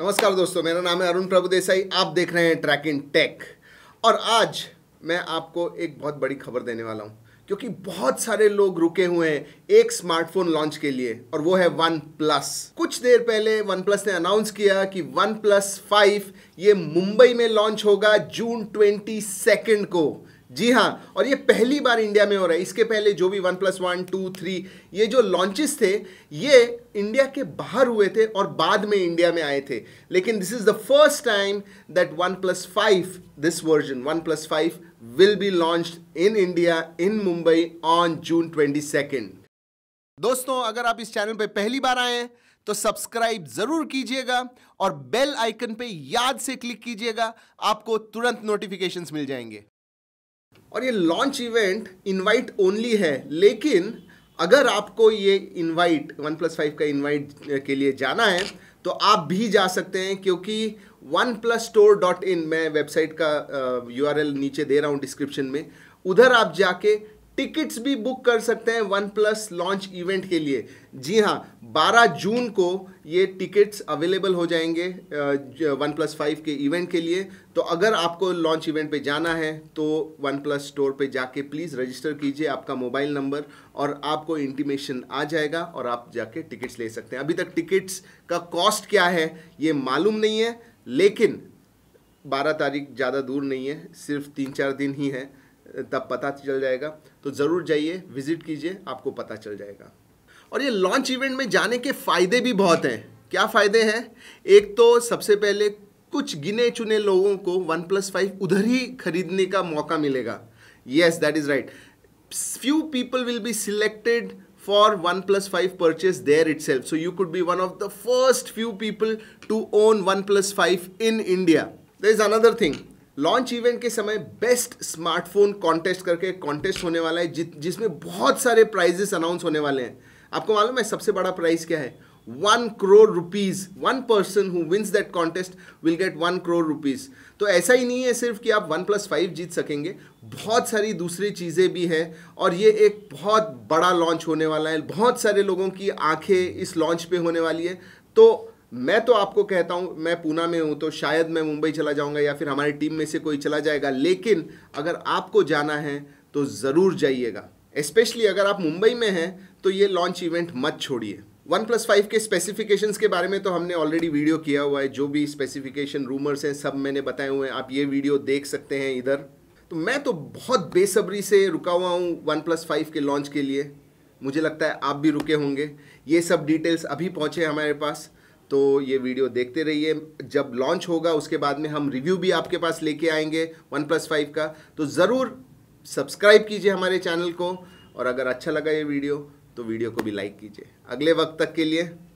नमस्कार दोस्तों मेरा नाम है अरुण प्रभु देसाई आप देख रहे हैं इन टेक और आज मैं आपको एक बहुत बड़ी खबर देने वाला हूँ क्योंकि बहुत सारे लोग रुके हुए हैं एक स्मार्टफोन लॉन्च के लिए और वो है वन प्लस कुछ देर पहले वन प्लस ने अनाउंस किया कि वन प्लस फाइव ये मुंबई में लॉन्च होगा जून ट्वेंटी सेकेंड को जी हाँ और ये पहली बार इंडिया में हो रहा है इसके पहले जो भी one plus one two three ये जो लॉन्चेस थे ये इंडिया के बाहर हुए थे और बाद में इंडिया में आए थे लेकिन this is the first time that one plus five this version one plus five will be launch in India in Mumbai on June twenty second दोस्तों अगर आप इस चैनल पर पहली बार आए हैं तो सब्सक्राइब जरूर कीजिएगा और बेल आइकन पे याद से क्लिक कीजिएगा आपको तुरंत नोटिफिकेशंस मिल जाएंगे और ये लॉन्च इवेंट इनवाइट ओनली है लेकिन अगर आपको ये इनवाइट वन प्लस फाइव का इनवाइट के लिए जाना है तो आप भी जा सकते हैं क्योंकि one plus store dot in मैं वेबसाइट का यू नीचे दे रहा हूँ डिस्क्रिप्शन में उधर आप जाके टिकट्स भी बुक कर सकते हैं वन प्लस लॉन्च इवेंट के लिए जी हाँ 12 जून को ये टिकट्स अवेलेबल हो जाएंगे वन प्लस फाइव के इवेंट के लिए तो अगर आपको लॉन्च इवेंट पे जाना है तो वन प्लस स्टोर पे जाके प्लीज़ रजिस्टर कीजिए आपका मोबाइल नंबर और आपको इंटीमेशन आ जाएगा और आप जाके टिकट्स ले सकते हैं अभी तक टिकट्स का कॉस्ट क्या है ये मालूम नहीं है लेकिन बारह तारीख ज़्यादा दूर नहीं है सिर्फ तीन चार दिन ही है तब पता चल जाएगा तो ज़रूर जाइए विजिट कीजिए आपको पता चल जाएगा और ये लॉन्च इवेंट में जाने के फ़ायदे भी बहुत हैं क्या फ़ायदे हैं एक तो सबसे पहले कुछ गिने चुने लोगों को वन प्लस फाइव उधर ही खरीदने का मौका मिलेगा yes that is right few people will be selected for one plus five purchase there itself so you could be one of the first few people to own one plus five in India there is another thing launch event के समय best smartphone contest करके contest होने वाला है जिसमें बहुत सारे prices announce होने वाले हैं आपको मालूम है सबसे बड़ा प्राइज क्या है one crore rupees one person who wins that contest will get one crore rupees तो ऐसा ही नहीं है सिर्फ कि आप वन प्लस फाइव जीत सकेंगे बहुत सारी दूसरी चीज़ें भी हैं और ये एक बहुत बड़ा लॉन्च होने वाला है बहुत सारे लोगों की आंखें इस लॉन्च पे होने वाली है तो मैं तो आपको कहता हूँ मैं पूना में हूँ तो शायद मैं मुंबई चला जाऊँगा या फिर हमारी टीम में से कोई चला जाएगा लेकिन अगर आपको जाना है तो ज़रूर जाइएगा स्पेशली अगर आप मुंबई में हैं तो ये लॉन्च इवेंट मत छोड़िए वन प्लस फाइव के स्पेसिफिकेशंस के बारे में तो हमने ऑलरेडी वीडियो किया हुआ है जो भी स्पेसिफिकेशन रूमर्स हैं सब मैंने बताए हुए हैं आप ये वीडियो देख सकते हैं इधर तो मैं तो बहुत बेसब्री से रुका हुआ हूँ वन प्लस फाइव के लॉन्च के लिए मुझे लगता है आप भी रुके होंगे ये सब डिटेल्स अभी पहुँचे हमारे पास तो ये वीडियो देखते रहिए जब लॉन्च होगा उसके बाद में हम रिव्यू भी आपके पास लेके आएंगे वन प्लस फाइव का तो ज़रूर सब्सक्राइब कीजिए हमारे चैनल को और अगर अच्छा लगा ये वीडियो तो वीडियो को भी लाइक कीजिए अगले वक्त तक के लिए